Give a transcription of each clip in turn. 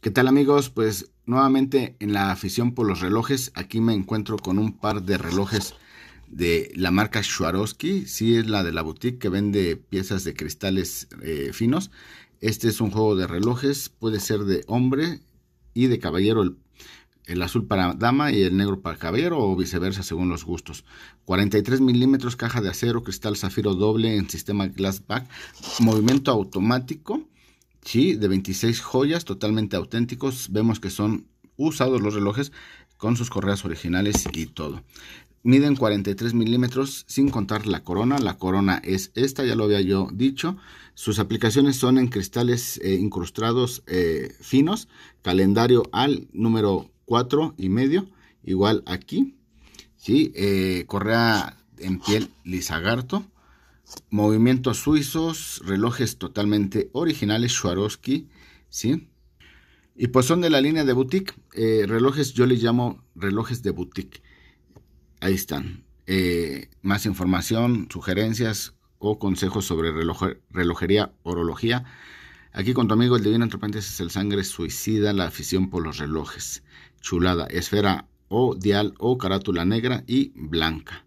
¿Qué tal amigos? Pues nuevamente en la afición por los relojes, aquí me encuentro con un par de relojes de la marca Swarovski, sí es la de la boutique que vende piezas de cristales eh, finos. Este es un juego de relojes, puede ser de hombre y de caballero, el, el azul para dama y el negro para caballero o viceversa según los gustos. 43 milímetros, caja de acero, cristal zafiro doble en sistema glass back. movimiento automático Sí, de 26 joyas totalmente auténticos. Vemos que son usados los relojes con sus correas originales y todo. Miden 43 milímetros sin contar la corona. La corona es esta, ya lo había yo dicho. Sus aplicaciones son en cristales eh, incrustados eh, finos. Calendario al número 4 y medio. Igual aquí. Sí, eh, correa en piel lisagarto movimientos suizos, relojes totalmente originales, Swarovski, ¿sí? Y pues son de la línea de boutique, eh, relojes, yo les llamo relojes de boutique. Ahí están. Eh, más información, sugerencias o consejos sobre relojería, orología. Aquí con tu amigo el divino entre es el sangre suicida, la afición por los relojes. Chulada, esfera o dial o carátula negra y blanca.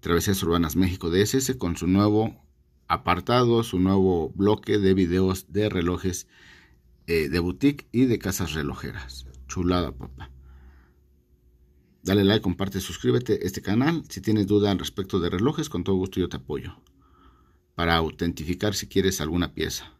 Travesías Urbanas México DSS con su nuevo apartado, su nuevo bloque de videos de relojes eh, de boutique y de casas relojeras. Chulada, papá. Dale like, comparte, suscríbete a este canal. Si tienes duda al respecto de relojes, con todo gusto yo te apoyo. Para autentificar si quieres alguna pieza.